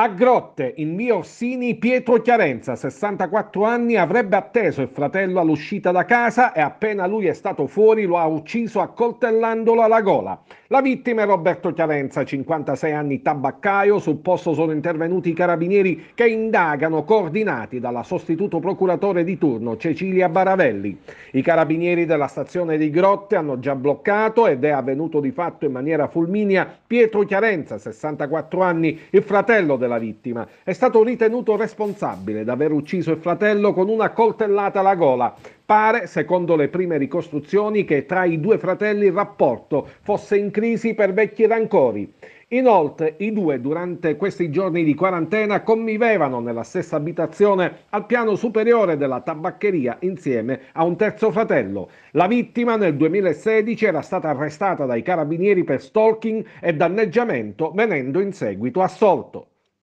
A Grotte, in via Orsini, Pietro Chiarenza, 64 anni, avrebbe atteso il fratello all'uscita da casa e appena lui è stato fuori lo ha ucciso accoltellandolo alla gola. La vittima è Roberto Chiarenza, 56 anni, tabaccaio. Sul posto sono intervenuti i carabinieri che indagano, coordinati dalla sostituto procuratore di turno Cecilia Baravelli. I carabinieri della stazione di Grotte hanno già bloccato ed è avvenuto di fatto in maniera fulminea Pietro Chiarenza, 64 anni, il fratello del della vittima, è stato ritenuto responsabile d'aver ucciso il fratello con una coltellata alla gola. Pare, secondo le prime ricostruzioni, che tra i due fratelli il rapporto fosse in crisi per vecchi rancori. Inoltre, i due durante questi giorni di quarantena convivevano nella stessa abitazione al piano superiore della tabaccheria insieme a un terzo fratello. La vittima nel 2016 era stata arrestata dai carabinieri per stalking e danneggiamento, venendo in seguito assolto.